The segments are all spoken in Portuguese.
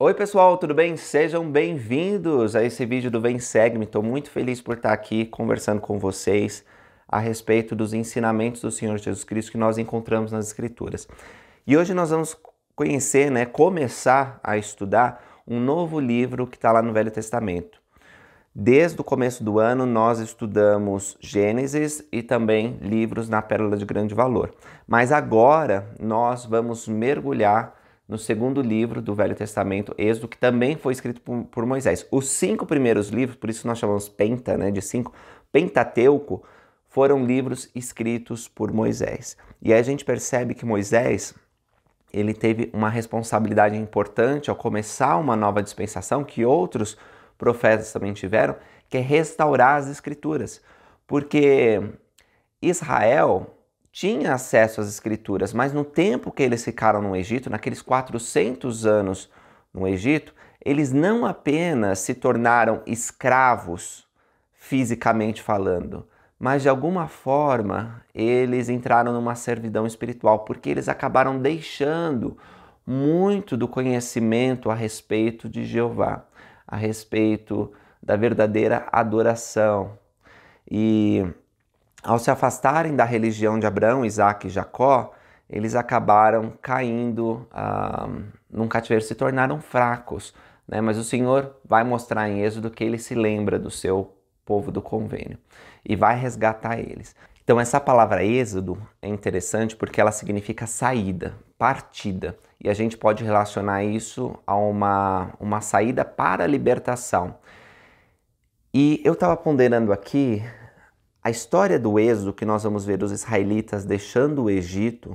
Oi pessoal, tudo bem? Sejam bem-vindos a esse vídeo do Vem Segue-me. Estou muito feliz por estar aqui conversando com vocês a respeito dos ensinamentos do Senhor Jesus Cristo que nós encontramos nas Escrituras. E hoje nós vamos conhecer, né, começar a estudar um novo livro que está lá no Velho Testamento. Desde o começo do ano, nós estudamos Gênesis e também livros na Pérola de Grande Valor. Mas agora nós vamos mergulhar no segundo livro do Velho Testamento, Êxodo, que também foi escrito por, por Moisés. Os cinco primeiros livros, por isso nós chamamos Penta, né, de cinco, Pentateuco, foram livros escritos por Moisés. E aí a gente percebe que Moisés, ele teve uma responsabilidade importante ao começar uma nova dispensação que outros profetas também tiveram, que é restaurar as escrituras. Porque Israel, tinha acesso às escrituras, mas no tempo que eles ficaram no Egito, naqueles 400 anos no Egito, eles não apenas se tornaram escravos fisicamente falando, mas de alguma forma eles entraram numa servidão espiritual, porque eles acabaram deixando muito do conhecimento a respeito de Jeová, a respeito da verdadeira adoração. E ao se afastarem da religião de Abraão, Isaac e Jacó, eles acabaram caindo ah, num cativeiro, se tornaram fracos. Né? Mas o Senhor vai mostrar em Êxodo que ele se lembra do seu povo do convênio e vai resgatar eles. Então, essa palavra êxodo é interessante porque ela significa saída, partida. E a gente pode relacionar isso a uma, uma saída para a libertação. E eu estava ponderando aqui a história do êxodo que nós vamos ver os israelitas deixando o Egito,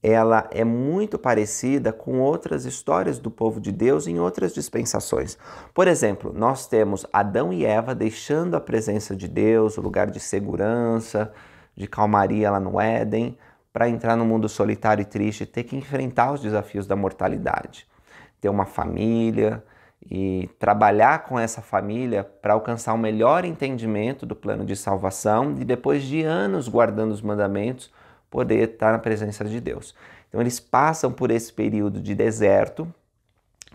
ela é muito parecida com outras histórias do povo de Deus em outras dispensações. Por exemplo, nós temos Adão e Eva deixando a presença de Deus, o lugar de segurança, de calmaria lá no Éden, para entrar no mundo solitário e triste ter que enfrentar os desafios da mortalidade. Ter uma família, e trabalhar com essa família para alcançar o um melhor entendimento do plano de salvação e depois de anos guardando os mandamentos, poder estar na presença de Deus. Então eles passam por esse período de deserto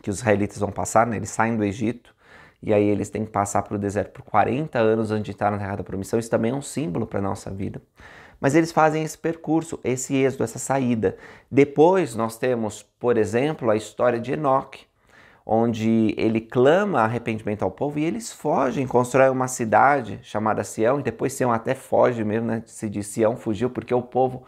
que os israelitas vão passar, né? eles saem do Egito e aí eles têm que passar pelo deserto por 40 anos antes de estar na Terra da Promissão. Isso também é um símbolo para a nossa vida. Mas eles fazem esse percurso, esse êxodo, essa saída. Depois nós temos, por exemplo, a história de Enoque, onde ele clama arrependimento ao povo e eles fogem, constroem uma cidade chamada Sião, e depois Sião até foge mesmo, né? se diz Sião fugiu, porque o povo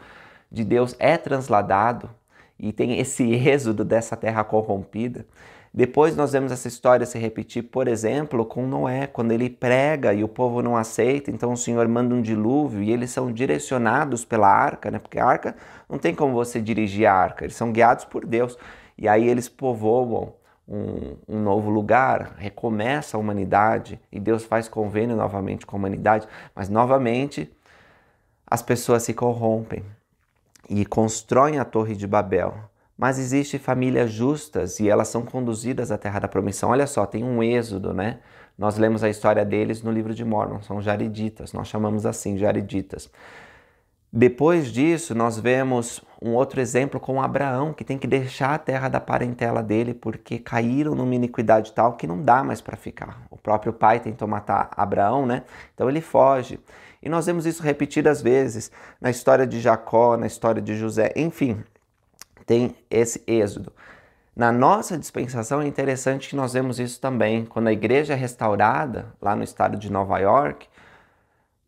de Deus é transladado e tem esse êxodo dessa terra corrompida. Depois nós vemos essa história se repetir, por exemplo, com Noé, quando ele prega e o povo não aceita, então o Senhor manda um dilúvio e eles são direcionados pela arca, né? Porque a arca não tem como você dirigir a arca, eles são guiados por Deus. E aí eles povoam um, um, novo lugar, recomeça a humanidade e Deus faz convênio novamente com a humanidade, mas novamente as pessoas se corrompem e constroem a Torre de Babel. Mas existem famílias justas e elas são conduzidas à Terra da Promissão. Olha só, tem um êxodo, né? Nós lemos a história deles no livro de Mormon, são jareditas nós chamamos assim, jareditas depois disso, nós vemos um outro exemplo com Abraão, que tem que deixar a terra da parentela dele porque caíram numa iniquidade tal que não dá mais para ficar. O próprio pai tentou matar Abraão, né? Então ele foge. E nós vemos isso repetidas vezes na história de Jacó, na história de José, enfim, tem esse êxodo. Na nossa dispensação é interessante que nós vemos isso também. Quando a igreja é restaurada, lá no estado de Nova York,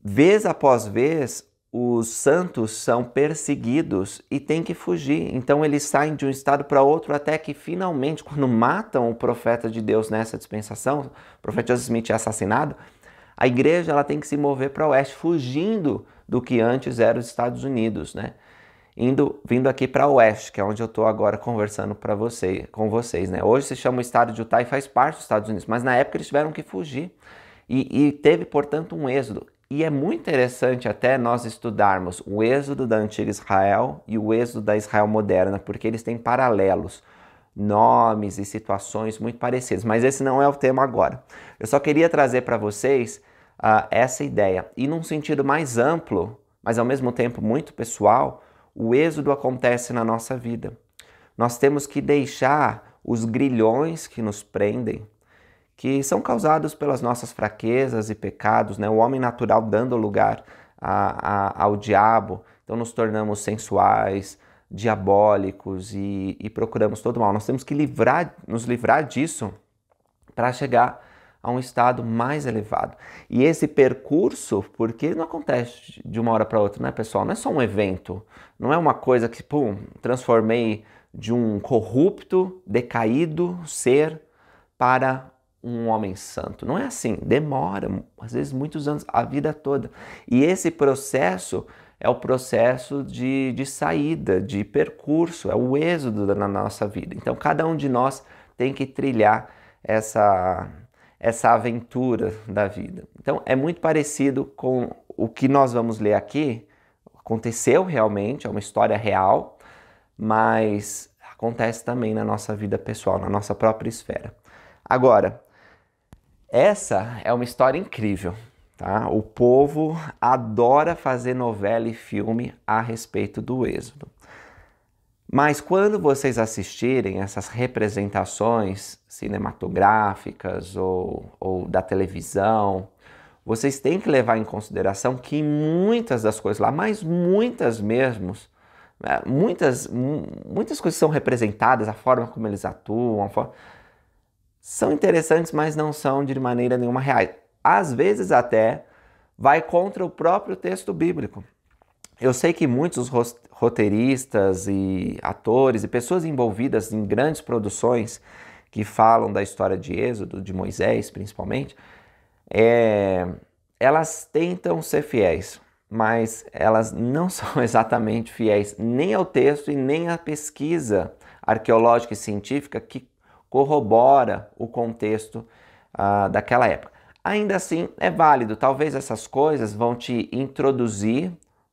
vez após vez, os santos são perseguidos e têm que fugir. Então eles saem de um estado para outro até que finalmente, quando matam o profeta de Deus nessa dispensação, o profeta Joseph Smith é assassinado, a igreja ela tem que se mover para o oeste, fugindo do que antes era os Estados Unidos, né? Indo, vindo aqui para o oeste, que é onde eu estou agora conversando para você, com vocês, né? Hoje se chama o estado de Utah e faz parte dos Estados Unidos, mas na época eles tiveram que fugir. E, e teve, portanto, um êxodo. E é muito interessante até nós estudarmos o êxodo da antiga Israel e o êxodo da Israel moderna, porque eles têm paralelos, nomes e situações muito parecidas. Mas esse não é o tema agora. Eu só queria trazer para vocês uh, essa ideia. E num sentido mais amplo, mas ao mesmo tempo muito pessoal, o êxodo acontece na nossa vida. Nós temos que deixar os grilhões que nos prendem, que são causados pelas nossas fraquezas e pecados, né? o homem natural dando lugar a, a, ao diabo. Então nos tornamos sensuais, diabólicos e, e, procuramos todo mal. Nós temos que livrar, nos livrar disso para chegar a um estado mais elevado. E esse percurso, porque ele não acontece de uma hora para outra, né, pessoal? Não é só um evento, não é uma coisa que, pum, transformei de um corrupto, decaído ser para um homem santo. Não é assim, demora, às vezes muitos anos, a vida toda. E esse processo é o processo de, de saída, de percurso, é o êxodo na nossa vida. Então cada um de nós tem que trilhar essa, essa aventura da vida. Então é muito parecido com o que nós vamos ler aqui. Aconteceu realmente, é uma história real, mas acontece também na nossa vida pessoal, na nossa própria esfera. Agora, essa é uma história incrível. Tá? O povo adora fazer novela e filme a respeito do Êxodo. Mas quando vocês assistirem essas representações cinematográficas ou, ou da televisão, vocês têm que levar em consideração que muitas das coisas lá, mas muitas mesmo, né, muitas, muitas coisas são representadas, a forma como eles atuam, a forma são interessantes, mas não são de maneira nenhuma reais. Às vezes até vai contra o próprio texto bíblico. Eu sei que muitos roteiristas e atores e pessoas envolvidas em grandes produções que falam da história de Êxodo, de Moisés principalmente, é, elas tentam ser fiéis, mas elas não são exatamente fiéis nem ao texto e nem à pesquisa arqueológica e científica que corrobora o contexto ah, daquela época. Ainda assim, é válido. Talvez essas coisas vão te introduzir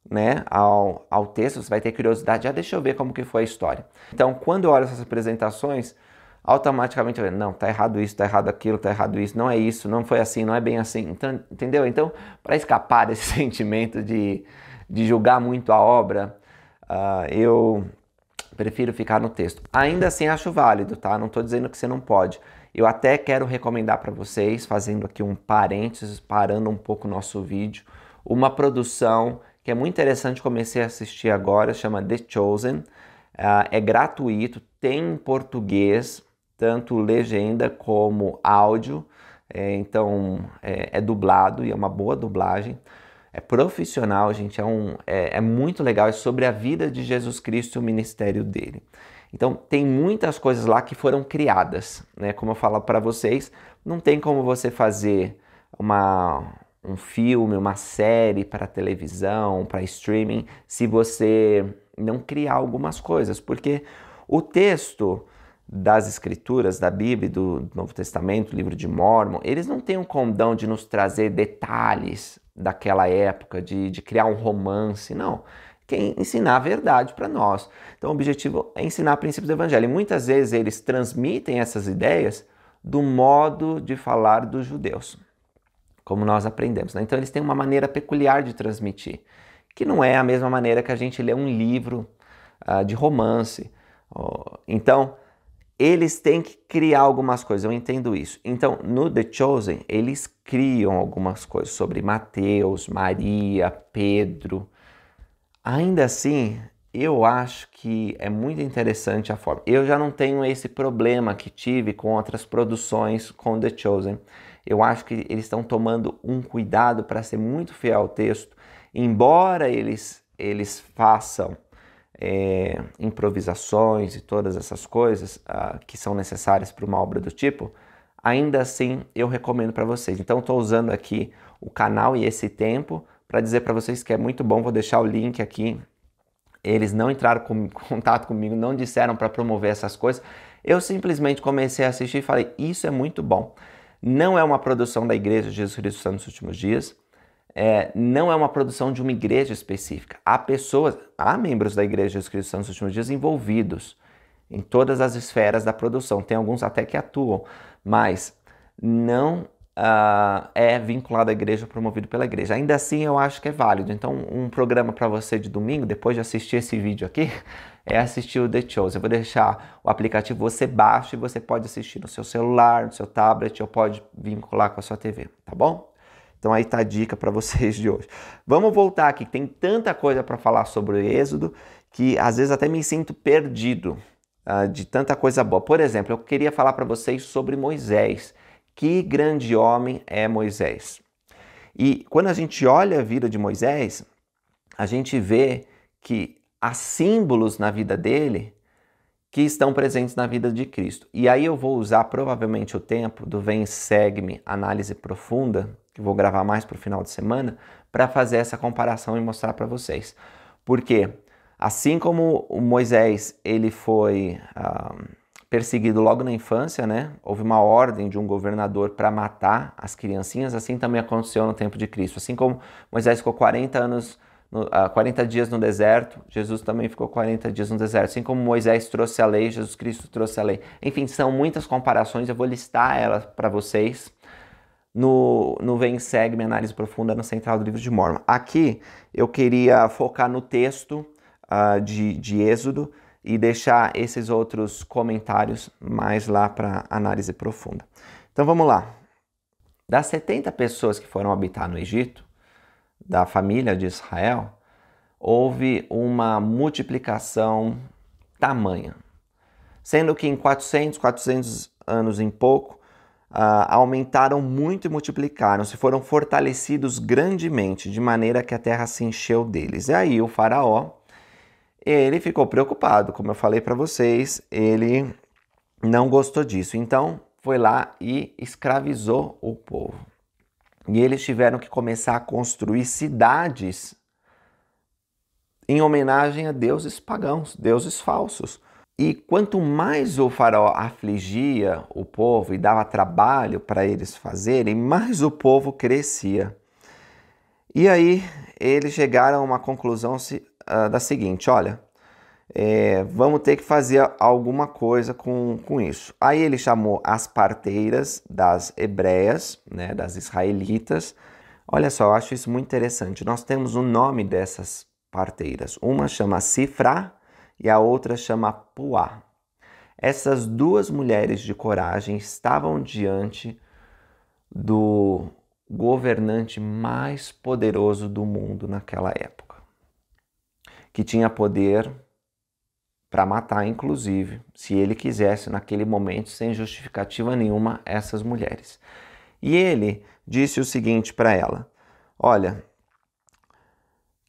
né, ao, ao texto, você vai ter curiosidade, ah, deixa eu ver como que foi a história. Então, quando eu olho essas apresentações, automaticamente eu vejo, não, tá errado isso, tá errado aquilo, tá errado isso, não é isso, não foi assim, não é bem assim. Então, entendeu? Então, para escapar desse sentimento de, de julgar muito a obra, uh, eu prefiro ficar no texto. Ainda assim, acho válido, tá? Não estou dizendo que você não pode. Eu até quero recomendar para vocês, fazendo aqui um parênteses, parando um pouco o nosso vídeo, uma produção que é muito interessante, comecei a assistir agora, chama The Chosen. Uh, é gratuito, tem em português, tanto legenda como áudio, é, então é, é dublado e é uma boa dublagem é profissional, gente, é, um, é, é muito legal, é sobre a vida de Jesus Cristo e o ministério dele. Então, tem muitas coisas lá que foram criadas, né? Como eu falo para vocês, não tem como você fazer uma, um filme, uma série para televisão, para streaming, se você não criar algumas coisas, porque o texto das escrituras, da Bíblia, do Novo Testamento, livro de Mormon, eles não têm um condão de nos trazer detalhes daquela época, de, de criar um romance, não. Quem ensinar a verdade para nós. Então, o objetivo é ensinar princípios do evangelho. E muitas vezes eles transmitem essas ideias do modo de falar dos judeus, como nós aprendemos. Né? Então, eles têm uma maneira peculiar de transmitir, que não é a mesma maneira que a gente lê um livro uh, de romance. Então, eles têm que criar algumas coisas, eu entendo isso. Então, no The Chosen, eles criam algumas coisas sobre Mateus, Maria, Pedro. Ainda assim, eu acho que é muito interessante a forma. Eu já não tenho esse problema que tive com outras produções com The Chosen. Eu acho que eles estão tomando um cuidado para ser muito fiel ao texto, embora eles, eles façam é, improvisações e todas essas coisas ah, que são necessárias para uma obra do tipo, ainda assim eu recomendo para vocês. Então estou usando aqui o canal e esse tempo para dizer para vocês que é muito bom. Vou deixar o link aqui. Eles não entraram com, em contato comigo, não disseram para promover essas coisas. Eu simplesmente comecei a assistir e falei: isso é muito bom. Não é uma produção da Igreja de Jesus Cristo dos Santos nos últimos dias é, não é uma produção de uma igreja específica. Há pessoas, há membros da Igreja de Jesus Cristo nos últimos dias envolvidos em todas as esferas da produção. Tem alguns até que atuam, mas não uh, é vinculado à igreja, promovido pela igreja. Ainda assim, eu acho que é válido. Então, um programa para você de domingo, depois de assistir esse vídeo aqui, é assistir o The Chose. Eu vou deixar o aplicativo, você baixa e você pode assistir no seu celular, no seu tablet, ou pode vincular com a sua TV, tá bom? Então aí está a dica para vocês de hoje. Vamos voltar aqui, tem tanta coisa para falar sobre o Êxodo que às vezes até me sinto perdido uh, de tanta coisa boa. Por exemplo, eu queria falar para vocês sobre Moisés. Que grande homem é Moisés? E quando a gente olha a vida de Moisés, a gente vê que há símbolos na vida dele que estão presentes na vida de Cristo. E aí eu vou usar provavelmente o tempo do Vem Segue-me Análise Profunda, que vou gravar mais para o final de semana, para fazer essa comparação e mostrar para vocês. Porque assim como o Moisés ele foi ah, perseguido logo na infância, né? houve uma ordem de um governador para matar as criancinhas, assim também aconteceu no tempo de Cristo. Assim como Moisés ficou 40 anos no, há 40 dias no deserto, Jesus também ficou 40 dias no deserto. Assim como Moisés trouxe a lei, Jesus Cristo trouxe a lei. Enfim, são muitas comparações, eu vou listar elas para vocês no, no Vem Segue Minha Análise Profunda no Central do Livro de Mormon. Aqui eu queria focar no texto uh, de, de Êxodo e deixar esses outros comentários mais lá para análise profunda. Então vamos lá. Das 70 pessoas que foram habitar no Egito, da família de Israel, houve uma multiplicação tamanha. Sendo que em 400, 400 anos em pouco, Uh, aumentaram muito e multiplicaram-se, foram fortalecidos grandemente, de maneira que a terra se encheu deles. E aí o faraó, ele ficou preocupado, como eu falei para vocês, ele não gostou disso. Então foi lá e escravizou o povo. E eles tiveram que começar a construir cidades em homenagem a deuses pagãos, deuses falsos. E quanto mais o faraó afligia o povo e dava trabalho para eles fazerem, mais o povo crescia. E aí eles chegaram a uma conclusão ah, da seguinte: olha, é, vamos ter que fazer alguma coisa com, com isso. Aí ele chamou as parteiras das hebreias, né, das israelitas. Olha só, eu acho isso muito interessante. Nós temos o um nome dessas parteiras. Uma chama Sifra e a outra chama Puá. Essas duas mulheres de coragem estavam diante do governante mais poderoso do mundo naquela época, que tinha poder para matar, inclusive, se ele quisesse naquele momento, sem justificativa nenhuma, essas mulheres. E ele disse o seguinte para ela: Olha,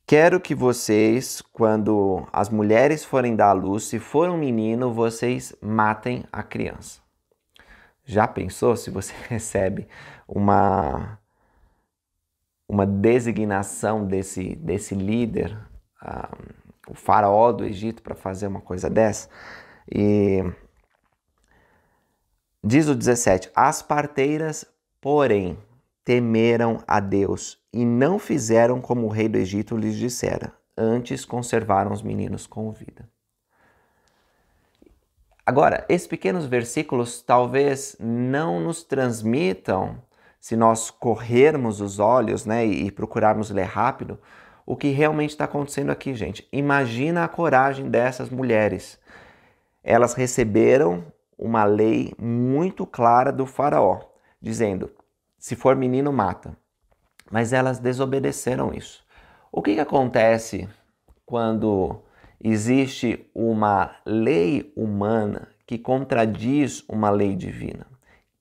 quero que vocês, quando as mulheres forem dar à luz, se for um menino, vocês matem a criança. Já pensou se você recebe uma uma designação desse, desse líder? Um, o faraó do Egito para fazer uma coisa dessa. E diz o 17: As parteiras, porém, temeram a Deus e não fizeram como o rei do Egito lhes dissera, antes conservaram os meninos com vida. Agora, esses pequenos versículos talvez não nos transmitam, se nós corrermos os olhos né, e procurarmos ler rápido, o que realmente está acontecendo aqui, gente. Imagina a coragem dessas mulheres. Elas receberam uma lei muito clara do faraó, dizendo: se for menino, mata. Mas elas desobedeceram isso. O que, que acontece quando existe uma lei humana que contradiz uma lei divina?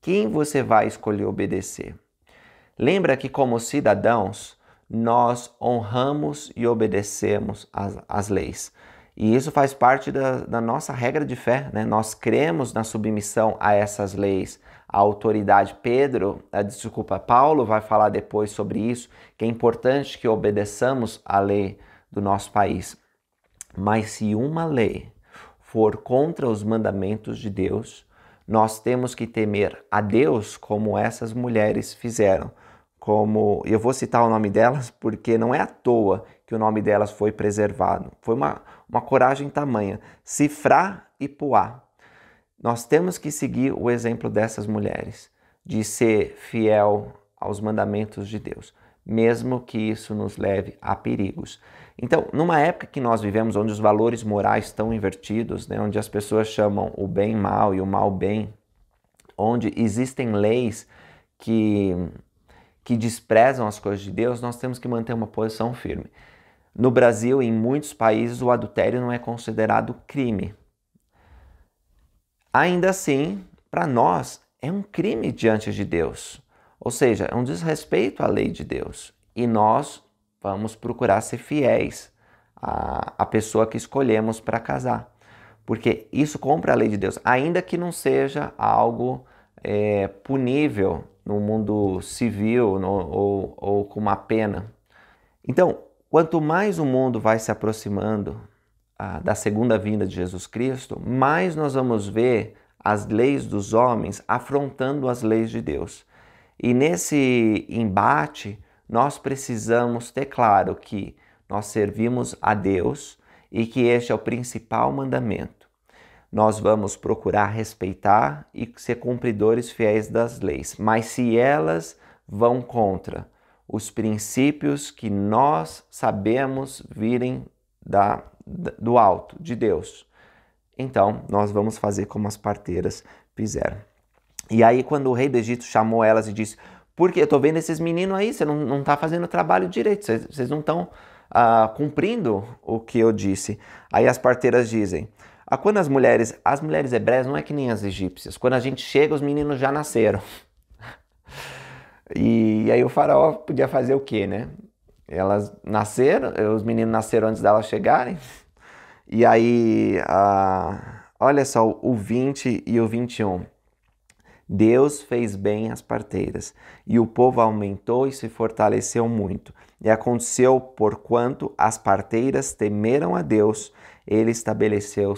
Quem você vai escolher obedecer? Lembra que, como cidadãos, nós honramos e obedecemos as, as leis. E isso faz parte da, da nossa regra de fé, né? Nós cremos na submissão a essas leis, a autoridade. Pedro, a, desculpa, Paulo vai falar depois sobre isso, que é importante que obedeçamos a lei do nosso país. Mas se uma lei for contra os mandamentos de Deus, nós temos que temer a Deus como essas mulheres fizeram, como eu vou citar o nome delas porque não é à toa que o nome delas foi preservado. Foi uma, uma coragem tamanha. Cifrá e Puá. Nós temos que seguir o exemplo dessas mulheres, de ser fiel aos mandamentos de Deus, mesmo que isso nos leve a perigos. Então, numa época que nós vivemos onde os valores morais estão invertidos, né, onde as pessoas chamam o bem mal e o mal bem, onde existem leis que que desprezam as coisas de Deus, nós temos que manter uma posição firme. No Brasil e em muitos países, o adultério não é considerado crime. Ainda assim, para nós, é um crime diante de Deus. Ou seja, é um desrespeito à lei de Deus. E nós vamos procurar ser fiéis à, à pessoa que escolhemos para casar. Porque isso compra a lei de Deus, ainda que não seja algo é, punível no mundo civil no, ou, ou com uma pena. Então, quanto mais o mundo vai se aproximando ah, da segunda vinda de Jesus Cristo, mais nós vamos ver as leis dos homens afrontando as leis de Deus. E nesse embate, nós precisamos ter claro que nós servimos a Deus e que este é o principal mandamento nós vamos procurar respeitar e ser cumpridores fiéis das leis. Mas se elas vão contra os princípios que nós sabemos virem da, do alto, de Deus, então nós vamos fazer como as parteiras fizeram. E aí, quando o rei do Egito chamou elas e disse: Porque eu estou vendo esses meninos aí, você não está fazendo o trabalho direito, vocês não estão uh, ah, cumprindo o que eu disse. Aí as parteiras dizem: ah, quando as mulheres, as mulheres hebreias não é que nem as egípcias. Quando a gente chega, os meninos já nasceram. e, aí o faraó podia fazer o quê, né? Elas nasceram, eh, os meninos nasceram antes delas chegarem. E aí, olha só o 20 e o 21. Deus fez bem as parteiras, e o povo aumentou e se fortaleceu muito. E aconteceu, porquanto as parteiras temeram a Deus, ele estabeleceu,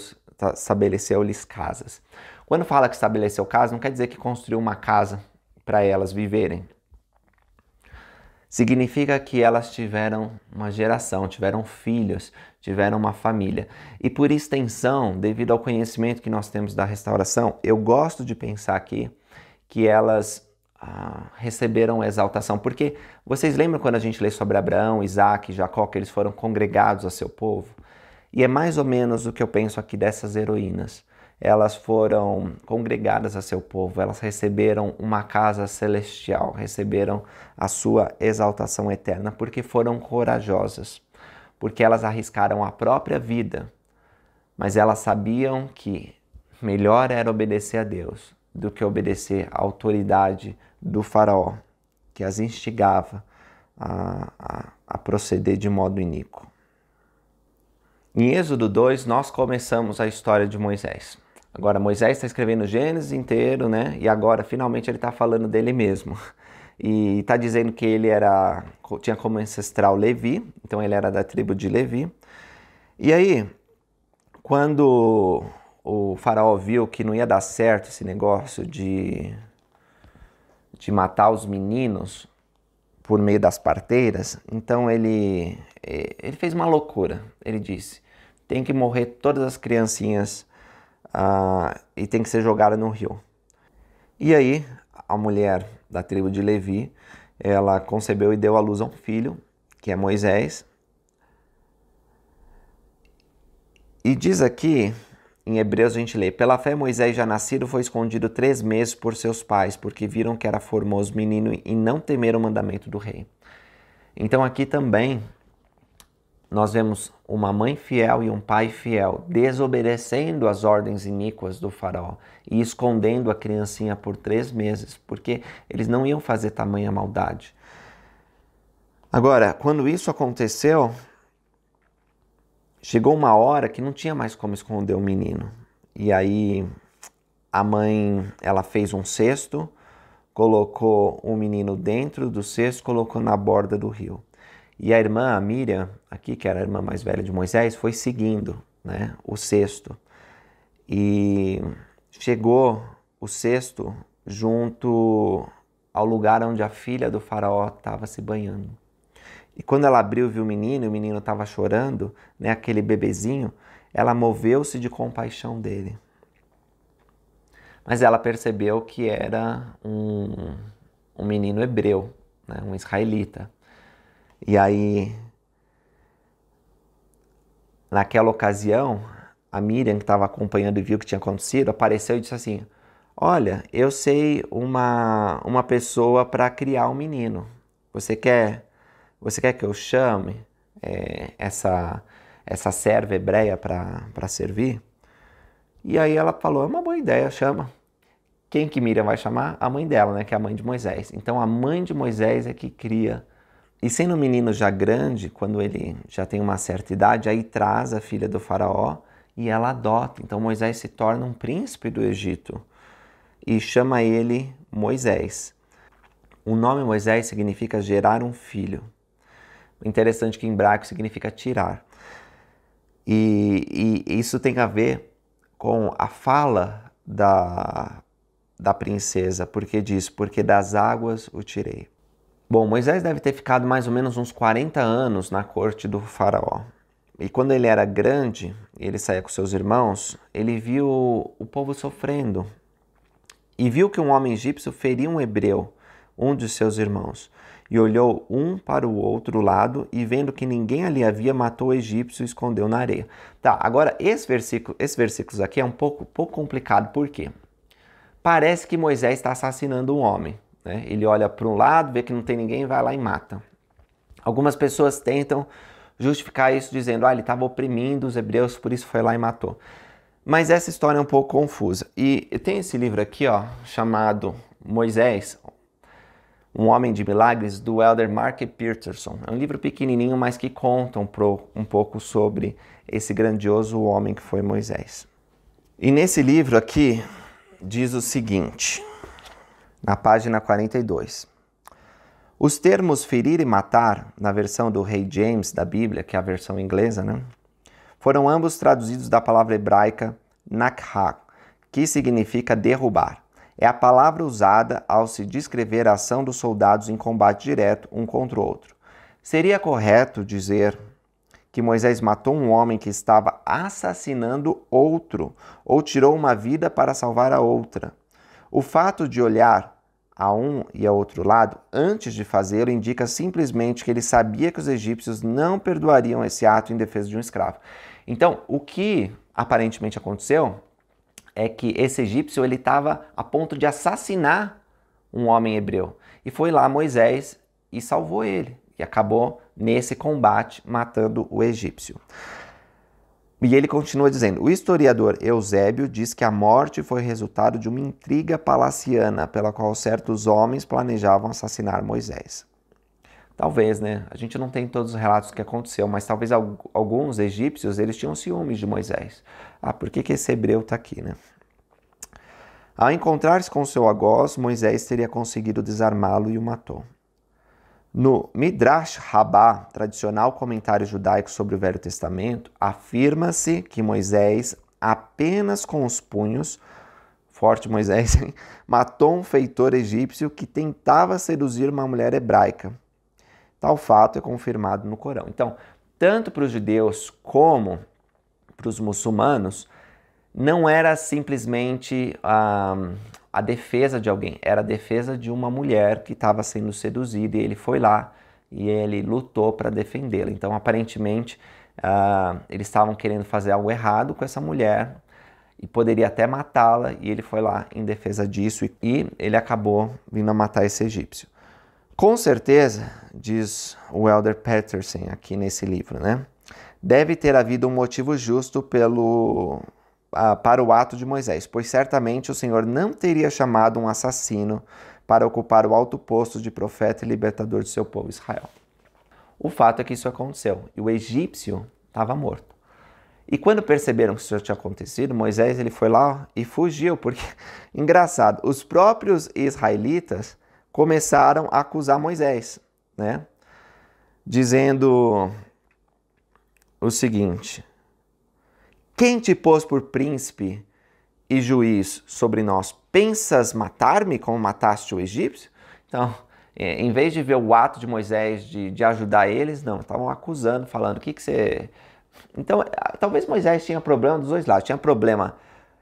estabeleceu-lhes casas. Quando fala que estabeleceu casa, não quer dizer que construiu uma casa para elas viverem. Significa que elas tiveram uma geração, tiveram filhos, tiveram uma família. E por extensão, devido ao conhecimento que nós temos da restauração, eu gosto de pensar aqui que elas ah, receberam exaltação. Porque vocês lembram quando a gente lê sobre Abraão, Isaac, Jacó, que eles foram congregados a seu povo? E é mais ou menos o que eu penso aqui dessas heroínas. Elas foram congregadas a seu povo, elas receberam uma casa celestial, receberam a sua exaltação eterna, porque foram corajosas, porque elas arriscaram a própria vida, mas elas sabiam que melhor era obedecer a Deus do que obedecer à autoridade do Faraó, que as instigava a, a, a proceder de modo iníquo. Em Êxodo 2, nós começamos a história de Moisés. Agora, Moisés está escrevendo Gênesis inteiro, né? E agora, finalmente, ele está falando dele mesmo. E está dizendo que ele era tinha como ancestral Levi, então ele era da tribo de Levi. E aí, quando o faraó viu que não ia dar certo esse negócio de, de matar os meninos por meio das parteiras, então ele, eh, ele fez uma loucura. Ele disse: tem que morrer todas as criancinhas uh, e tem que ser jogada no rio. E aí, a mulher da tribo de Levi, ela concebeu e deu à luz a um filho, que é Moisés. E diz aqui, em Hebreus a gente lê: Pela fé, Moisés, já nascido, foi escondido três meses por seus pais, porque viram que era formoso menino e não temeram o mandamento do rei. Então, aqui também nós vemos uma mãe fiel e um pai fiel desobedecendo as ordens iníquas do faraó e escondendo a criancinha por três meses, porque eles não iam fazer tamanha maldade. Agora, quando isso aconteceu, chegou uma hora que não tinha mais como esconder o menino. E aí a mãe, ela fez um cesto, colocou o menino dentro do cesto, colocou na borda do rio. E a irmã, a Miriam, aqui, que era a irmã mais velha de Moisés, foi seguindo né, o sexto. E chegou o sexto junto ao lugar onde a filha do faraó estava se banhando. E quando ela abriu, viu o menino, e o menino estava chorando, né, aquele bebezinho, ela moveu-se de compaixão dele. Mas ela percebeu que era um, um menino hebreu, né, um israelita. E aí, naquela ocasião, a Miriam, que estava acompanhando e viu o que tinha acontecido, apareceu e disse assim: Olha, eu sei uma, uma pessoa para criar um menino. Você quer, você quer que eu chame é, essa, essa serva hebreia para servir? E aí ela falou: É uma boa ideia, chama. Quem que Miriam vai chamar? A mãe dela, né? Que é a mãe de Moisés. Então a mãe de Moisés é que cria e sendo um menino já grande, quando ele já tem uma certa idade, aí traz a filha do faraó e ela adota. Então Moisés se torna um príncipe do Egito e chama ele Moisés. O nome Moisés significa gerar um filho. Interessante é que em hebraico significa tirar. E, e, isso tem a ver com a fala da, da princesa, porque diz: Porque das águas o tirei. Bom, Moisés deve ter ficado mais ou menos uns 40 anos na corte do Faraó. E quando ele era grande, ele saía com seus irmãos, ele viu o povo sofrendo. E viu que um homem egípcio feria um hebreu, um de seus irmãos. E olhou um para o outro lado e vendo que ninguém ali havia, matou o egípcio e escondeu na areia. Tá, agora esse versículo, esses versículos aqui é um pouco, pouco complicado, por quê? Parece que Moisés está assassinando um homem. Né? Ele olha para um lado, vê que não tem ninguém, vai lá e mata. Algumas pessoas tentam justificar isso dizendo, ah, ele estava oprimindo os hebreus, por isso foi lá e matou. Mas essa história é um pouco confusa. E tem esse livro aqui, ó, chamado Moisés, um Homem de Milagres, do Elder Mark Peterson. É um livro pequenininho, mas que conta um, pro, um pouco sobre esse grandioso homem que foi Moisés. E nesse livro aqui diz o seguinte: na página 42. Os termos ferir e matar, na versão do Rei James da Bíblia, que é a versão inglesa, né, foram ambos traduzidos da palavra hebraica nakha, que significa derrubar. É a palavra usada ao se descrever a ação dos soldados em combate direto um contra o outro. Seria correto dizer que Moisés matou um homem que estava assassinando outro ou tirou uma vida para salvar a outra. O fato de olhar a um e a outro lado, antes de fazê-lo, indica simplesmente que ele sabia que os egípcios não perdoariam esse ato em defesa de um escravo. Então, o que aparentemente aconteceu é que esse egípcio ele estava a ponto de assassinar um homem hebreu e foi lá Moisés e salvou ele e acabou nesse combate matando o egípcio. E ele continua dizendo: o historiador Eusébio diz que a morte foi resultado de uma intriga palaciana pela qual certos homens planejavam assassinar Moisés. Talvez, né? A gente não tem todos os relatos que aconteceu, mas talvez alguns egípcios eles tinham ciúmes de Moisés. Ah, por que, que esse hebreu está aqui, né? Ao encontrar-se com seu agos, Moisés teria conseguido desarmá-lo e o matou. No Midrash Rabbah, tradicional comentário judaico sobre o Velho Testamento, afirma-se que Moisés, apenas com os punhos, forte Moisés, matou um feitor egípcio que tentava seduzir uma mulher hebraica. Tal fato é confirmado no Corão. Então, tanto para os judeus como para os muçulmanos, não era simplesmente a, a defesa de alguém, era a defesa de uma mulher que estava sendo seduzida e ele foi lá e ele lutou para defendê-la. Então, aparentemente, uh, eles estavam querendo fazer algo errado com essa mulher e poderia até matá-la e ele foi lá em defesa disso e, e ele acabou vindo a matar esse egípcio. Com certeza, diz o Elder Patterson aqui nesse livro, né? Deve ter havido um motivo justo pelo ah, para o ato de Moisés, pois certamente o Senhor não teria chamado um assassino para ocupar o alto posto de profeta e libertador de seu povo Israel. O fato é que isso aconteceu e o egípcio estava morto. E quando perceberam que isso tinha acontecido, Moisés ele foi lá e fugiu, porque engraçado, os próprios israelitas começaram a acusar Moisés, né? Dizendo o seguinte: quem te pôs por príncipe e juiz sobre nós? Pensas matar-me como mataste o egípcio? Então, é, em vez de ver o ato de Moisés de, de ajudar eles, não, estavam acusando, falando: o que, que você. Então, é, talvez Moisés tinha problema dos dois lados. Tinha problema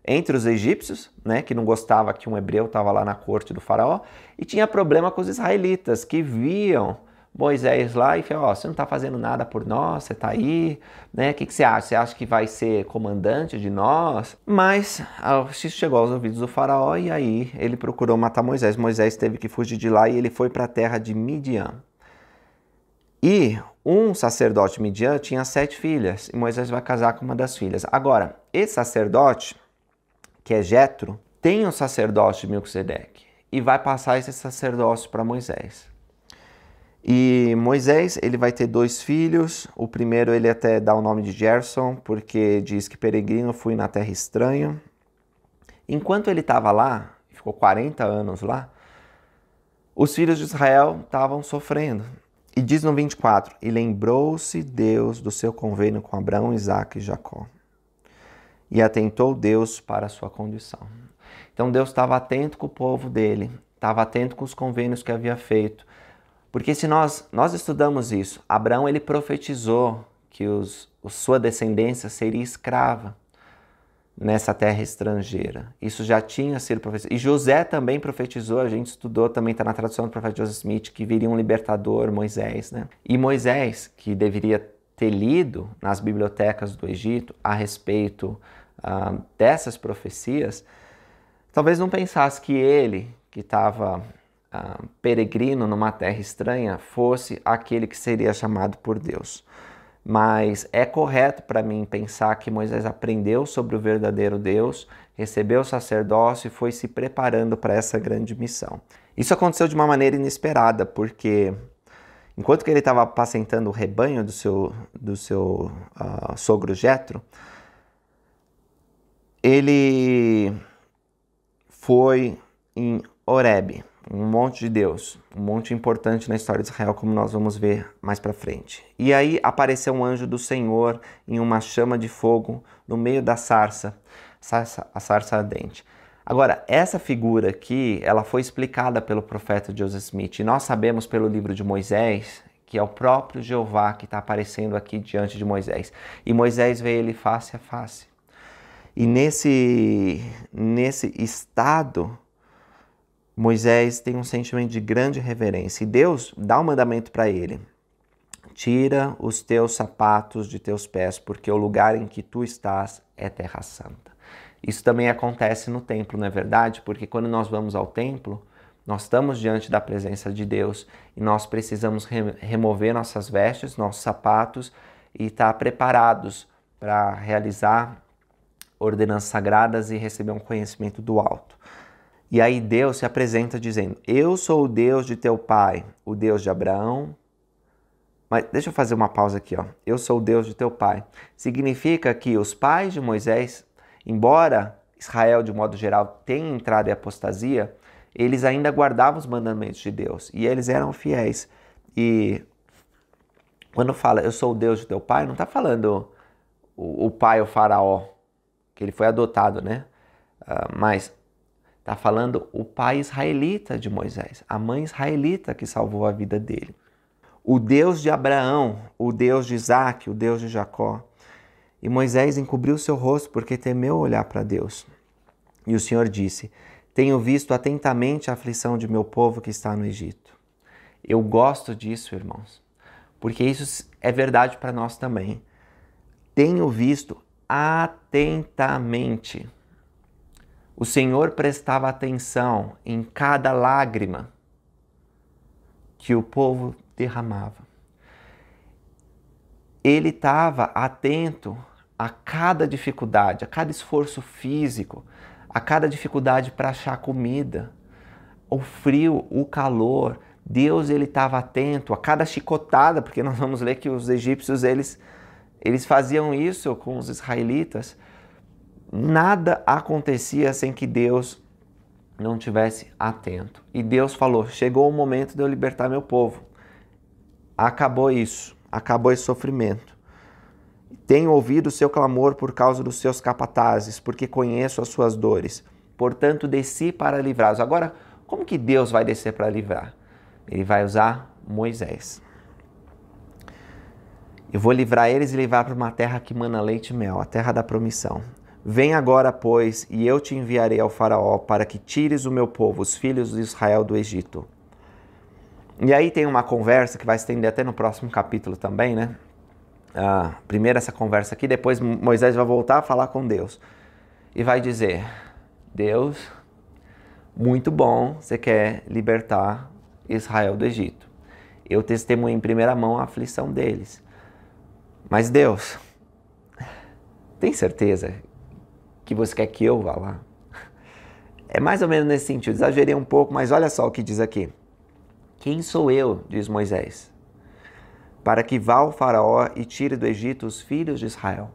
entre os egípcios, né, que não gostava que um hebreu estava lá na corte do faraó, e tinha problema com os israelitas, que viam Moisés lá e falou: Ó, oh, você não está fazendo nada por nós, você está aí, né? O que, que, você acha? Você acha que vai ser comandante de nós? Mas isso ah, chegou aos ouvidos do Faraó e aí ele procurou matar Moisés. Moisés teve que fugir de lá e ele foi para a terra de Midian. E um sacerdote Midian tinha sete filhas e Moisés vai casar com uma das filhas. Agora, esse sacerdote, que é Jetro, tem o um sacerdote de Melquisedeque e vai passar esse sacerdócio para Moisés. E Moisés, ele vai ter dois filhos. O primeiro ele até dá o nome de Gerson, porque diz que peregrino fui na terra estranha. Enquanto ele estava lá, ficou 40 anos lá, os filhos de Israel estavam sofrendo. E diz no 24: E lembrou-se Deus do seu convênio com Abraão, Isaac e Jacó. E atentou Deus para a sua condição. Então Deus estava atento com o povo dele, estava atento com os convênios que havia feito porque se nós, nós estudamos isso, Abraão ele profetizou que os, sua descendência seria escrava nessa terra estrangeira. Isso já tinha sido profetizado. E José também profetizou, a gente estudou, também está na tradução do profeta Joseph Smith, que viria um libertador, Moisés. Né? E Moisés, que deveria ter lido nas bibliotecas do Egito a respeito uh, dessas profecias, talvez não pensasse que ele, que estava ah, peregrino numa terra estranha fosse aquele que seria chamado por Deus. Mas é correto para mim pensar que Moisés aprendeu sobre o verdadeiro Deus, recebeu o sacerdócio e foi se preparando para essa grande missão. Isso aconteceu de uma maneira inesperada, porque enquanto que ele estava apacentando o rebanho do seu, do seu uh, sogro Jetro, ele foi em Oreb, um monte de Deus, um monte importante na história de Israel, como nós vamos ver mais para frente. E aí apareceu um anjo do Senhor em uma chama de fogo no meio da sarça, a sarça ardente. Agora, essa figura aqui, ela foi explicada pelo profeta Joseph Smith, e nós sabemos pelo livro de Moisés que é o próprio Jeová que está aparecendo aqui diante de Moisés. E Moisés vê ele face a face. E nesse, nesse estado Moisés tem um sentimento de grande reverência e Deus dá um mandamento para ele: tira os teus sapatos de teus pés, porque o lugar em que tu estás é terra santa. Isso também acontece no templo, não é verdade? Porque quando nós vamos ao templo, nós estamos diante da presença de Deus e nós precisamos remover nossas vestes, nossos sapatos e estar tá preparados para realizar ordenanças sagradas e receber um conhecimento do alto. E aí Deus se apresenta dizendo: Eu sou o Deus de teu pai, o Deus de Abraão. Mas deixa eu fazer uma pausa aqui, ó. Eu sou o Deus de teu pai. Significa que os pais de Moisés, embora Israel de modo geral tenha entrado em apostasia, eles ainda guardavam os mandamentos de Deus e eles eram fiéis. E quando fala eu sou o Deus de teu pai, não está falando o, o pai, o faraó, que ele foi adotado, né? Uh, mas Está falando o pai israelita de Moisés, a mãe israelita que salvou a vida dele. O Deus de Abraão, o Deus de Isaac, o Deus de Jacó. E Moisés encobriu seu rosto porque temeu olhar para Deus. E o Senhor disse: Tenho visto atentamente a aflição de meu povo que está no Egito. Eu gosto disso, irmãos, porque isso é verdade para nós também. Tenho visto atentamente o Senhor prestava atenção em cada lágrima que o povo derramava. Ele estava atento a cada dificuldade, a cada esforço físico, a cada dificuldade para achar comida, o frio, o calor. Deus ele estava atento a cada chicotada, porque nós vamos ler que os egípcios eles eles faziam isso com os israelitas nada acontecia sem que Deus não tivesse atento. E Deus falou: chegou o momento de eu libertar meu povo. Acabou isso, acabou esse sofrimento. Tenho ouvido o seu clamor por causa dos seus capatazes, porque conheço as suas dores. Portanto, desci para livrá-los. Agora, como que Deus vai descer para livrar? Ele vai usar Moisés. Eu vou livrar eles e levar para uma terra que mana leite e mel, a terra da promissão. Vem agora, pois, e eu te enviarei ao Faraó para que tires o meu povo, os filhos de Israel, do Egito. E aí tem uma conversa que vai se estender até no próximo capítulo também, né? Ah, primeiro essa conversa aqui, depois Moisés vai voltar a falar com Deus e vai dizer: Deus, muito bom, você quer libertar Israel do Egito. Eu testemunho em primeira mão a aflição deles. Mas Deus, tem certeza que você quer que eu vá lá. É mais ou menos nesse sentido. Exagerei um pouco, mas olha só o que diz aqui. Quem sou eu, diz Moisés, para que vá o Faraó e tire do Egito os filhos de Israel?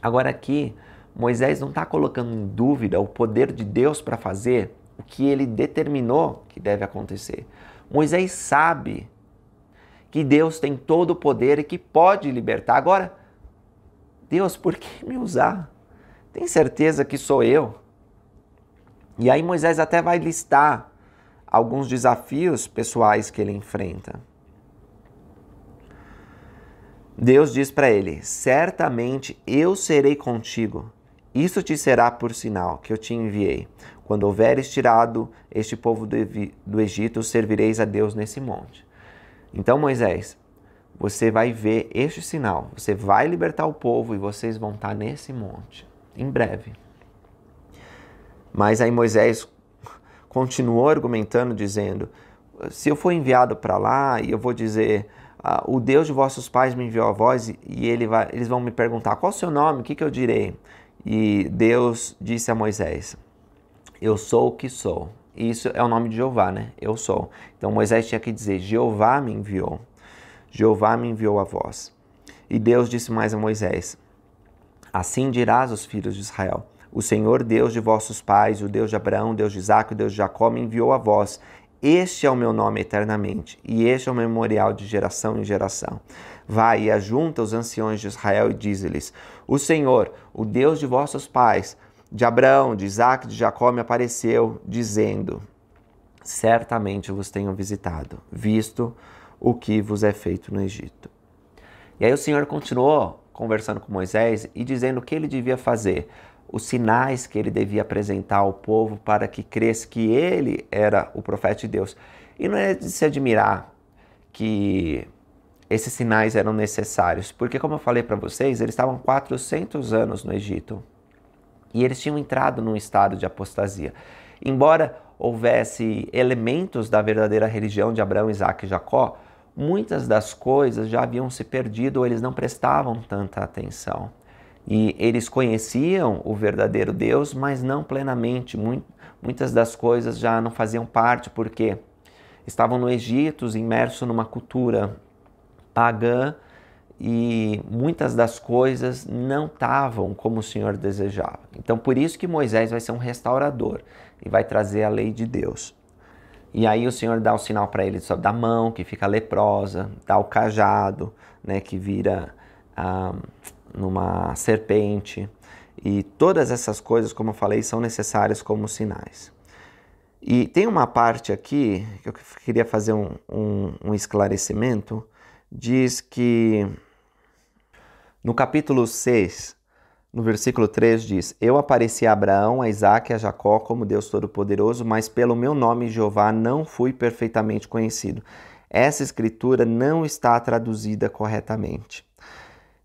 Agora, aqui, Moisés não está colocando em dúvida o poder de Deus para fazer o que ele determinou que deve acontecer. Moisés sabe que Deus tem todo o poder e que pode libertar. Agora, Deus, por que me usar? Tem certeza que sou eu? E aí Moisés até vai listar alguns desafios pessoais que ele enfrenta. Deus diz para ele: Certamente eu serei contigo. Isso te será por sinal que eu te enviei. Quando houveres tirado este povo do, do Egito, servireis a Deus nesse monte. Então, Moisés, você vai ver este sinal. Você vai libertar o povo e vocês vão estar nesse monte em breve. Mas aí Moisés continuou argumentando, dizendo: Se eu for enviado para lá e eu vou dizer, ah, o Deus de vossos pais me enviou a voz, e ele vai, eles vão me perguntar: qual o seu nome? O que, que eu direi? E Deus disse a Moisés: Eu sou o que sou. isso é o nome de Jeová, né? Eu sou. Então Moisés tinha que dizer: Jeová me enviou. Jeová me enviou a voz. E Deus disse mais a Moisés: Assim dirás aos filhos de Israel: O Senhor Deus de vossos pais, o Deus de Abraão, Deus de Isaac, o Deus de Jacó, me enviou a vós. Este é o meu nome eternamente, e este é o memorial de geração em geração. Vai e ajunta os anciões de Israel e diz-lhes: O Senhor, o Deus de vossos pais, de Abraão, de Isaac, de Jacó, me apareceu, dizendo: Certamente vos tenho visitado, visto o que vos é feito no Egito. E aí o Senhor continuou conversando com Moisés e dizendo o que ele devia fazer, os sinais que ele devia apresentar ao povo para que cresse que ele era o profeta de Deus. E não é de se admirar que esses sinais eram necessários, porque, como eu falei para vocês, eles estavam 400 anos no Egito e eles tinham entrado num estado de apostasia. Embora houvesse elementos da verdadeira religião de Abraão, Isaac e Jacó, muitas das coisas já haviam se perdido ou eles não prestavam tanta atenção. E eles conheciam o verdadeiro Deus, mas não plenamente. Muitas das coisas já não faziam parte, porque estavam no Egito, imersos numa cultura pagã, e muitas das coisas não estavam como o Senhor desejava. Então, por isso que Moisés vai ser um restaurador e vai trazer a lei de Deus. E aí o Senhor dá o sinal para ele da mão, que fica leprosa, dá o cajado, né, que vira ah, numa serpente. E todas essas coisas, como eu falei, são necessárias como sinais. E tem uma parte aqui que eu queria fazer um, um, um esclarecimento. Diz que no capítulo 6, no versículo 3 diz: Eu apareci a Abraão, a Isaac e a Jacó como Deus Todo-Poderoso, mas pelo meu nome Jeová não fui perfeitamente conhecido. Essa escritura não está traduzida corretamente.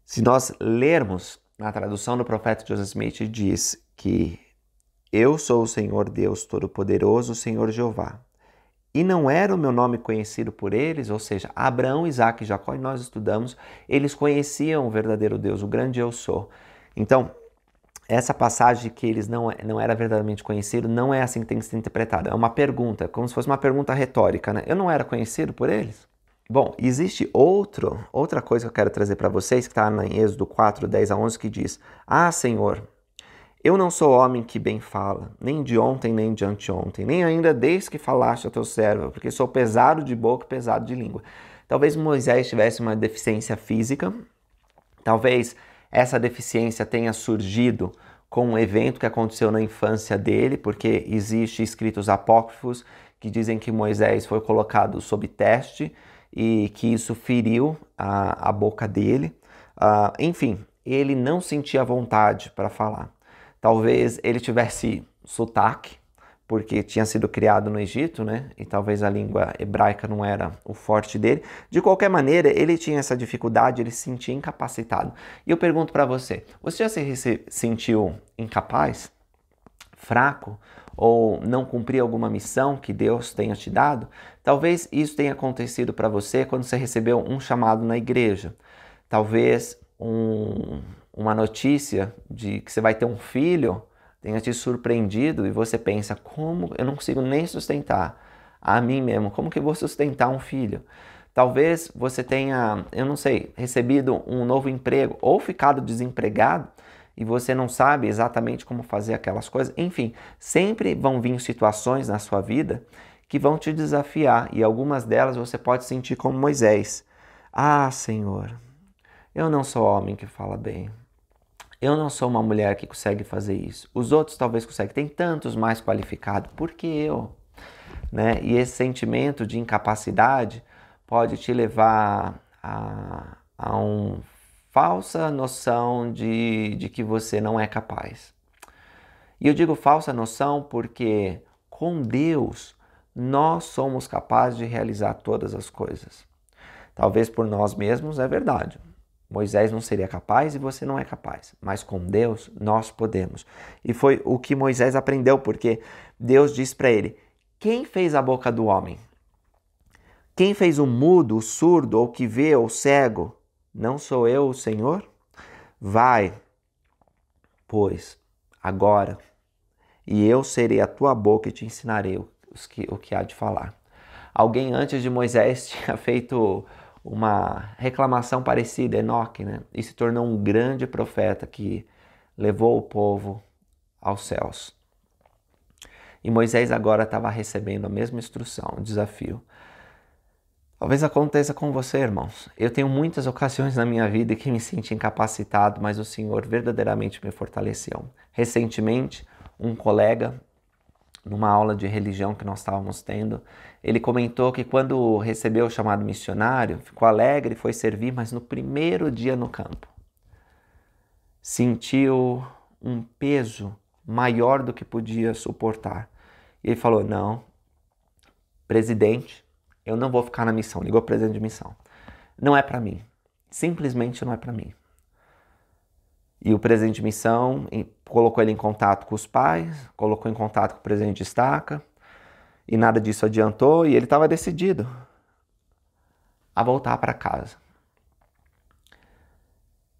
Se nós lermos na tradução do profeta Joseph Smith, diz que eu sou o Senhor Deus Todo-Poderoso, o Senhor Jeová. E não era o meu nome conhecido por eles, ou seja, Abraão, Isaac e Jacó, e nós estudamos, eles conheciam o verdadeiro Deus, o grande eu sou. Então, essa passagem que eles não, é, não era verdadeiramente conhecido, não é assim que tem que ser interpretada. É uma pergunta, como se fosse uma pergunta retórica, né? Eu não era conhecido por eles? Bom, existe outro, outra coisa que eu quero trazer para vocês, que está em Êxodo 4, 10 a 11, que diz: Ah, Senhor, eu não sou homem que bem fala, nem de ontem, nem de anteontem, nem ainda desde que falaste ao teu servo, porque sou pesado de boca e pesado de língua. Talvez Moisés tivesse uma deficiência física, talvez essa deficiência tenha surgido com um evento que aconteceu na infância dele, porque existe escritos apócrifos que dizem que Moisés foi colocado sob teste e que isso feriu a, a boca dele. Uh, enfim, ele não sentia vontade para falar. Talvez ele tivesse sotaque, porque tinha sido criado no Egito, né? E talvez a língua hebraica não era o forte dele. De qualquer maneira, ele tinha essa dificuldade, ele se sentia incapacitado. E eu pergunto para você: você já se sentiu incapaz, fraco ou não cumprir alguma missão que Deus tenha te dado? Talvez isso tenha acontecido para você quando você recebeu um chamado na igreja. Talvez um, uma notícia de que você vai ter um filho tenha te surpreendido e você pensa, como eu não consigo nem sustentar a mim mesmo, como que eu vou sustentar um filho? Talvez você tenha, eu não sei, recebido um novo emprego ou ficado desempregado e você não sabe exatamente como fazer aquelas coisas. Enfim, sempre vão vir situações na sua vida que vão te desafiar e algumas delas você pode sentir como Moisés. Ah, Senhor, eu não sou homem que fala bem. Eu não sou uma mulher que consegue fazer isso. Os outros talvez conseguem. Tem tantos mais qualificados. Por que eu? Né? E esse sentimento de incapacidade pode te levar a, a uma falsa noção de, de que você não é capaz. E eu digo falsa noção porque com Deus nós somos capazes de realizar todas as coisas. Talvez por nós mesmos é verdade, Moisés não seria capaz e você não é capaz, mas com Deus nós podemos. E foi o que Moisés aprendeu, porque Deus disse para ele: Quem fez a boca do homem? Quem fez o mudo, o surdo, ou que vê, ou cego? Não sou eu o Senhor? Vai, pois, agora, e eu serei a tua boca e te ensinarei o que, o que há de falar. Alguém antes de Moisés tinha feito uma reclamação parecida, Enoque, né? E se tornou um grande profeta que levou o povo aos céus. E Moisés agora estava recebendo a mesma instrução, o desafio. Talvez aconteça com você, irmãos. Eu tenho muitas ocasiões na minha vida que me sinto incapacitado, mas o Senhor verdadeiramente me fortaleceu. Recentemente, um colega, numa aula de religião que nós estávamos tendo, ele comentou que quando recebeu o chamado missionário, ficou alegre, foi servir, mas no primeiro dia no campo, sentiu um peso maior do que podia suportar. E ele falou: Não, presidente, eu não vou ficar na missão. Ligou o presidente de missão. Não é para mim. Simplesmente não é para mim. E o presidente de missão colocou ele em contato com os pais, colocou em contato com o presidente de estaca, e nada disso adiantou e ele estava decidido a voltar para casa.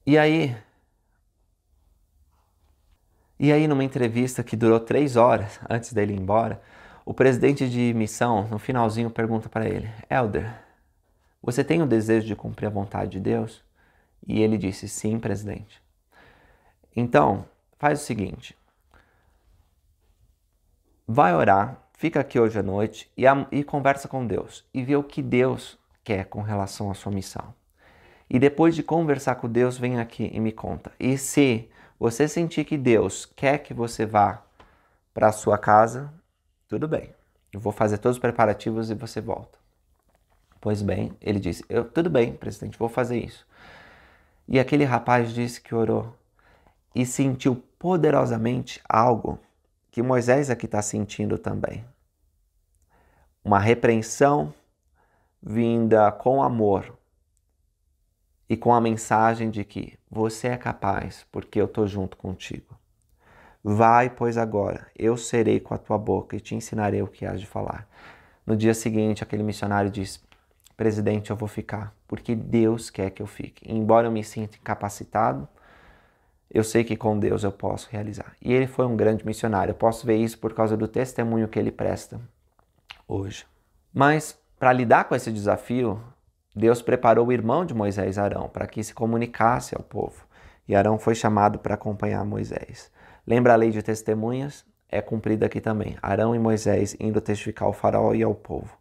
E aí. E aí, numa entrevista que durou três horas antes dele ir embora, o presidente de missão, no finalzinho, pergunta para ele: Elder, você tem o desejo de cumprir a vontade de Deus? E ele disse: Sim, presidente. Então, faz o seguinte: vai orar Fica aqui hoje à noite e, a, e conversa com Deus e vê o que Deus quer com relação à sua missão. E depois de conversar com Deus, vem aqui e me conta. E se você sentir que Deus quer que você vá para a sua casa, tudo bem. Eu vou fazer todos os preparativos e você volta. Pois bem, ele disse: eu, Tudo bem, presidente, vou fazer isso. E aquele rapaz disse que orou e sentiu poderosamente algo que Moisés aqui está sentindo também. Uma repreensão vinda com amor e com a mensagem de que você é capaz, porque eu estou junto contigo. Vai, pois agora, eu serei com a tua boca e te ensinarei o que há de falar. No dia seguinte, aquele missionário diz: Presidente, eu vou ficar, porque Deus quer que eu fique. E embora eu me sinta incapacitado, eu sei que com Deus eu posso realizar. E ele foi um grande missionário. Eu posso ver isso por causa do testemunho que ele presta hoje. Mas para lidar com esse desafio, Deus preparou o irmão de Moisés, Arão, para que se comunicasse ao povo. E Arão foi chamado para acompanhar Moisés. Lembra a lei de testemunhas? É cumprida aqui também. Arão e Moisés indo testificar ao faraó e ao povo.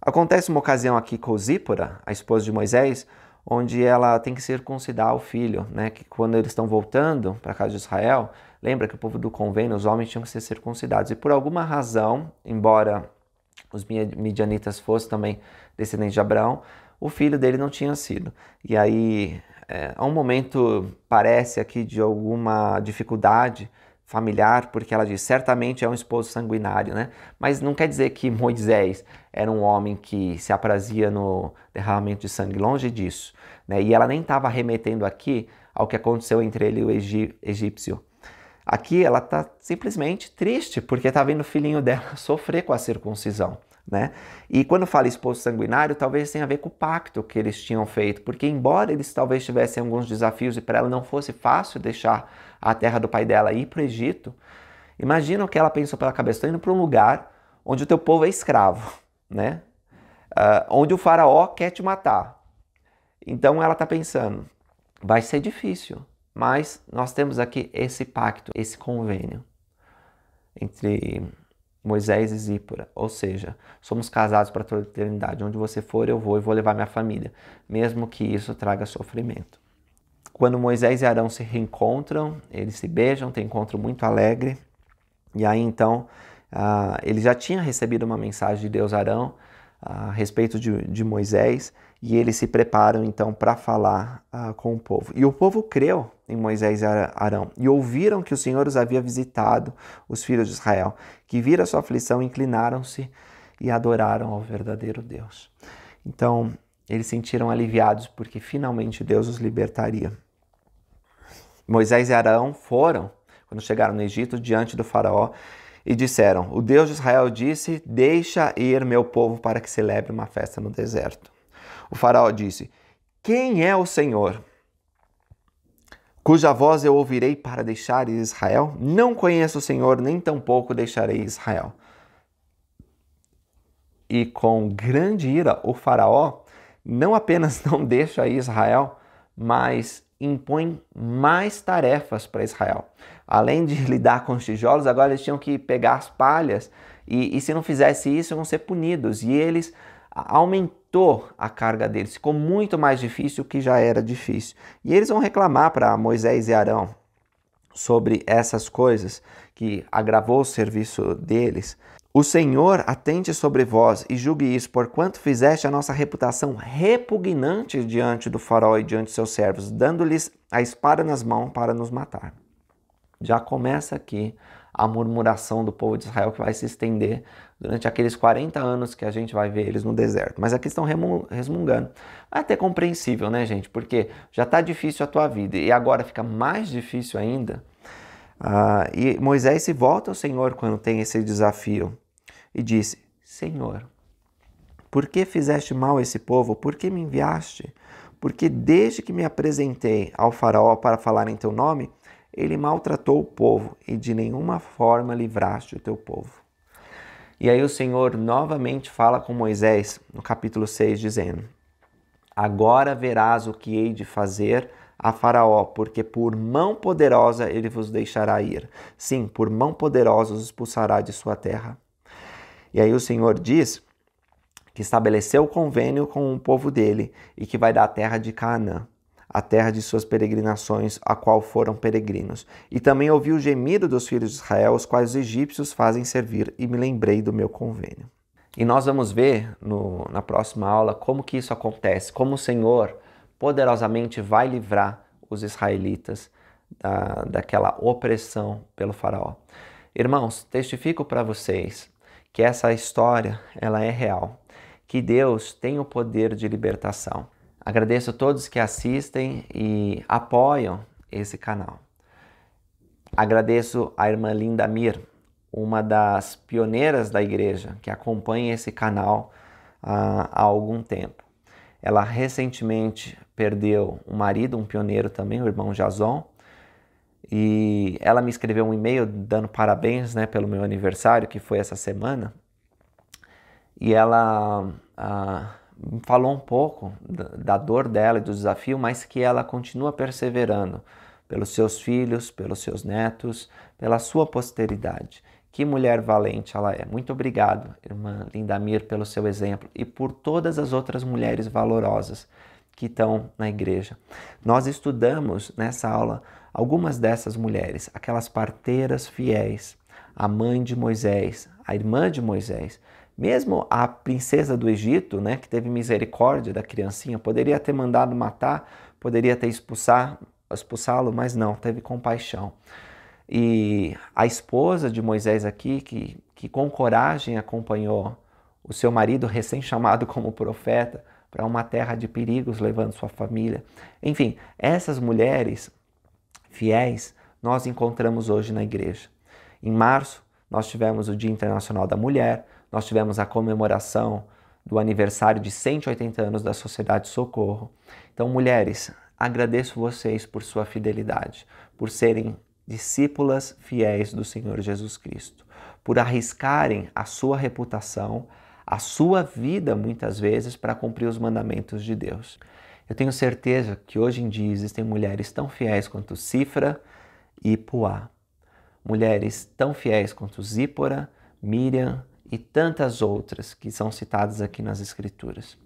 Acontece uma ocasião aqui com Zípora, a esposa de Moisés, onde ela tem que circuncidar o filho, né? Que quando eles estão voltando para a casa de Israel, lembra que o povo do convênio, os homens tinham que ser circuncidados. E por alguma razão, embora os midianitas fossem também descendentes de Abraão, o filho dele não tinha sido. E aí, é, um momento, parece aqui, de alguma dificuldade familiar, porque ela diz certamente é um esposo sanguinário, né? Mas não quer dizer que Moisés era um homem que se aprazia no derramamento de sangue, longe disso, né? E ela nem estava remetendo aqui ao que aconteceu entre ele e o egípcio. Aqui ela está simplesmente triste porque está vendo o filhinho dela sofrer com a circuncisão. Né? E quando fala esposo sanguinário, talvez tenha a ver com o pacto que eles tinham feito, porque embora eles talvez tivessem alguns desafios e para ela não fosse fácil deixar à terra do pai dela e ir para o Egito, imagina o que ela pensou pela cabeça. Estou indo para um lugar onde o teu povo é escravo, né? Uh, onde o faraó quer te matar. Então ela está pensando, vai ser difícil, mas nós temos aqui esse pacto, esse convênio entre Moisés e Zípora, ou seja, somos casados para toda a eternidade. Onde você for, eu vou e vou levar minha família, mesmo que isso traga sofrimento. Quando Moisés e Arão se reencontram, eles se beijam, tem encontro muito alegre. E aí então eles ah, ele já tinha recebido uma mensagem de Deus Arão ah, a respeito de, de, Moisés e eles se preparam então para falar ah, com o povo. E o povo creu em Moisés e Arão e ouviram que o Senhor os havia visitado, os filhos de Israel, que viram a sua aflição, inclinaram-se e adoraram ao verdadeiro Deus. Então eles sentiram aliviados porque finalmente Deus os libertaria. Moisés e Arão foram, quando chegaram no Egito, diante do Faraó e disseram: O Deus de Israel disse: Deixa ir meu povo para que celebre uma festa no deserto. O Faraó disse: Quem é o Senhor? Cuja voz eu ouvirei para deixar Israel? Não conheço o Senhor, nem tampouco deixarei Israel. E com grande ira, o Faraó não apenas não deixa Israel, mas impõe mais tarefas para Israel. Além de lidar com os tijolos, agora eles tinham que pegar as palhas e, e se não fizesse isso, iam ser punidos. E eles aumentou a carga deles, ficou muito mais difícil que já era difícil. E eles vão reclamar para Moisés e Arão sobre essas coisas que agravou o serviço deles. O Senhor atente sobre vós e julgue isso, porquanto fizeste a nossa reputação repugnante diante do faraó e diante de seus servos, dando-lhes a espada nas mãos para nos matar. Já começa aqui a murmuração do povo de Israel que vai se estender durante aqueles 40 anos que a gente vai ver eles no deserto. Mas aqui estão resmungando. É até compreensível, né, gente? Porque já está difícil a tua vida e agora fica mais difícil ainda. Ah, e Moisés se volta ao Senhor quando tem esse desafio e disse: Senhor, por que fizeste mal a esse povo? Por que me enviaste? Porque desde que me apresentei ao Faraó para falar em teu nome, ele maltratou o povo e de nenhuma forma livraste o teu povo. E aí o Senhor novamente fala com Moisés no capítulo 6, dizendo: Agora verás o que hei de fazer a Faraó, porque por mão poderosa ele vos deixará ir. Sim, por mão poderosa os expulsará de sua terra. E aí o Senhor diz que estabeleceu o convênio com o povo dele e que vai dar a terra de Canaã a terra de suas peregrinações, a qual foram peregrinos. E também ouvi o gemido dos filhos de Israel, os quais os egípcios fazem servir, e me lembrei do meu convênio. E nós vamos ver no, na próxima aula como que isso acontece, como o Senhor poderosamente vai livrar os israelitas da, daquela opressão pelo faraó. Irmãos, testifico para vocês que essa história ela é real, que Deus tem o poder de libertação. Agradeço a todos que assistem e apoiam esse canal. Agradeço a irmã Linda Mir, uma das pioneiras da igreja que acompanha esse canal há, ah, há algum tempo. Ela recentemente perdeu um marido, um pioneiro também, o irmão Jason, e ela me escreveu um e-mail dando parabéns né, pelo meu aniversário, que foi essa semana. E ela ah, falou um pouco da, dor dela e do desafio, mas que ela continua perseverando pelos seus filhos, pelos seus netos, pela sua posteridade. Que mulher valente ela é. Muito obrigado, irmã Lindamir, pelo seu exemplo e por todas as outras mulheres valorosas que estão na igreja. Nós estudamos nessa aula Algumas dessas mulheres, aquelas parteiras fiéis, a mãe de Moisés, a irmã de Moisés, mesmo a princesa do Egito, né, que teve misericórdia da criancinha, poderia ter mandado matar, poderia ter expulsar, expulsá-lo, mas não, teve compaixão. E a esposa de Moisés aqui, que, que com coragem acompanhou o seu marido recém-chamado como profeta para uma terra de perigos, levando sua família. Enfim, essas mulheres fiéis, nós encontramos hoje na igreja. Em março, nós tivemos o Dia Internacional da Mulher, nós tivemos a comemoração do aniversário de 180 anos da Sociedade Socorro. Então, mulheres, agradeço vocês por sua fidelidade, por serem discípulas fiéis do Senhor Jesus Cristo, por arriscarem a sua reputação, a sua vida muitas vezes para cumprir os mandamentos de Deus. Eu tenho certeza que hoje em dia existem mulheres tão fiéis quanto Cifra e Puá, mulheres tão fiéis quanto Zípora, Miriam e tantas outras que são citadas aqui nas Escrituras.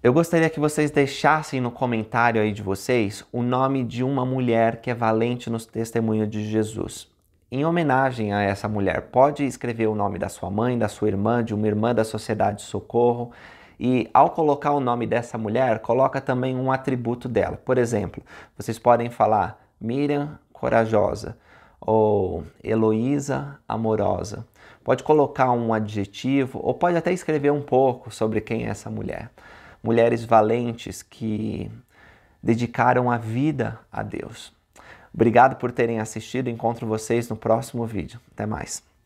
Eu gostaria que vocês deixassem no comentário aí de vocês o nome de uma mulher que é valente nos testemunhos de Jesus. Em homenagem a essa mulher, pode escrever o nome da sua mãe, da sua irmã, de uma irmã da Sociedade de Socorro, e ao colocar o nome dessa mulher, coloca também um atributo dela. Por exemplo, vocês podem falar Miriam corajosa ou Heloísa amorosa. Pode colocar um adjetivo ou pode até escrever um pouco sobre quem é essa mulher. Mulheres valentes que dedicaram a vida a Deus. Obrigado por terem assistido. Encontro vocês no próximo vídeo. Até mais.